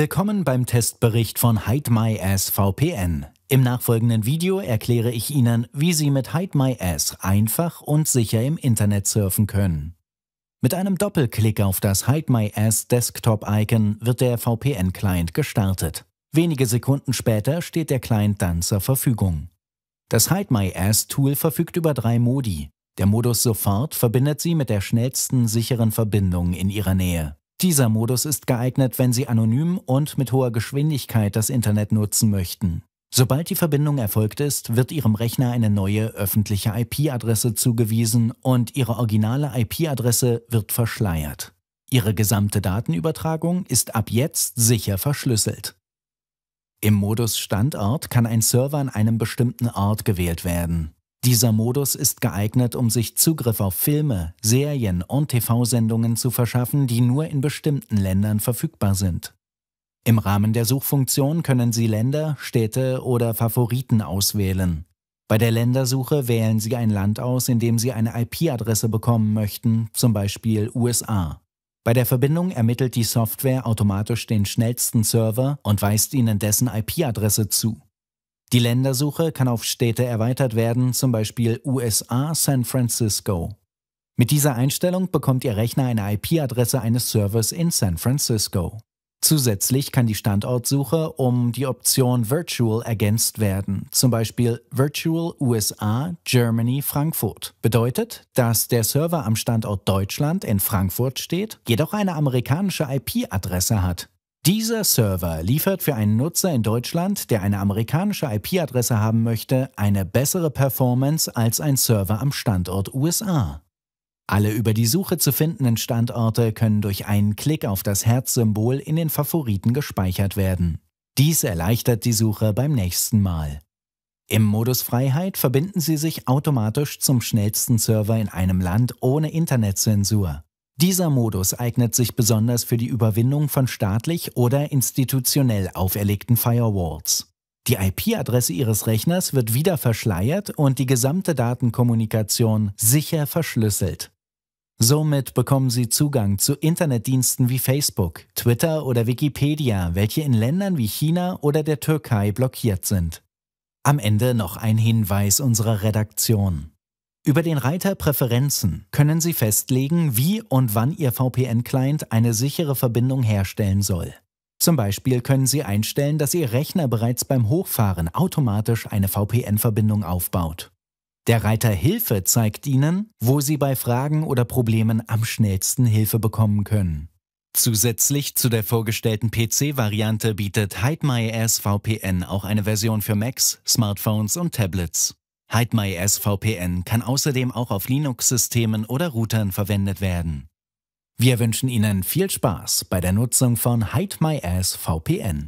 Willkommen beim Testbericht von HideMyAss VPN. Im nachfolgenden Video erkläre ich Ihnen, wie Sie mit HideMyAss einfach und sicher im Internet surfen können. Mit einem Doppelklick auf das HideMyAss Desktop-Icon wird der VPN-Client gestartet. Wenige Sekunden später steht der Client dann zur Verfügung. Das hidemyass Tool verfügt über drei Modi. Der Modus Sofort verbindet Sie mit der schnellsten sicheren Verbindung in Ihrer Nähe. Dieser Modus ist geeignet, wenn Sie anonym und mit hoher Geschwindigkeit das Internet nutzen möchten. Sobald die Verbindung erfolgt ist, wird Ihrem Rechner eine neue öffentliche IP-Adresse zugewiesen und Ihre originale IP-Adresse wird verschleiert. Ihre gesamte Datenübertragung ist ab jetzt sicher verschlüsselt. Im Modus Standort kann ein Server an einem bestimmten Ort gewählt werden. Dieser Modus ist geeignet, um sich Zugriff auf Filme, Serien und TV-Sendungen zu verschaffen, die nur in bestimmten Ländern verfügbar sind. Im Rahmen der Suchfunktion können Sie Länder, Städte oder Favoriten auswählen. Bei der Ländersuche wählen Sie ein Land aus, in dem Sie eine IP-Adresse bekommen möchten, zum Beispiel USA. Bei der Verbindung ermittelt die Software automatisch den schnellsten Server und weist Ihnen dessen IP-Adresse zu. Die Ländersuche kann auf Städte erweitert werden, zum Beispiel USA San Francisco. Mit dieser Einstellung bekommt Ihr Rechner eine IP-Adresse eines Servers in San Francisco. Zusätzlich kann die Standortsuche um die Option Virtual ergänzt werden, zum Beispiel Virtual USA Germany Frankfurt. Bedeutet, dass der Server am Standort Deutschland in Frankfurt steht, jedoch eine amerikanische IP-Adresse hat. Dieser Server liefert für einen Nutzer in Deutschland, der eine amerikanische IP-Adresse haben möchte, eine bessere Performance als ein Server am Standort USA. Alle über die Suche zu findenden Standorte können durch einen Klick auf das Herzsymbol in den Favoriten gespeichert werden. Dies erleichtert die Suche beim nächsten Mal. Im Modus Freiheit verbinden Sie sich automatisch zum schnellsten Server in einem Land ohne Internetzensur. Dieser Modus eignet sich besonders für die Überwindung von staatlich oder institutionell auferlegten Firewalls. Die IP-Adresse Ihres Rechners wird wieder verschleiert und die gesamte Datenkommunikation sicher verschlüsselt. Somit bekommen Sie Zugang zu Internetdiensten wie Facebook, Twitter oder Wikipedia, welche in Ländern wie China oder der Türkei blockiert sind. Am Ende noch ein Hinweis unserer Redaktion. Über den Reiter Präferenzen können Sie festlegen, wie und wann Ihr VPN-Client eine sichere Verbindung herstellen soll. Zum Beispiel können Sie einstellen, dass Ihr Rechner bereits beim Hochfahren automatisch eine VPN-Verbindung aufbaut. Der Reiter Hilfe zeigt Ihnen, wo Sie bei Fragen oder Problemen am schnellsten Hilfe bekommen können. Zusätzlich zu der vorgestellten PC-Variante bietet HideMyAss VPN auch eine Version für Macs, Smartphones und Tablets. HideMySVPN kann außerdem auch auf Linux-Systemen oder Routern verwendet werden. Wir wünschen Ihnen viel Spaß bei der Nutzung von HideMySVPN.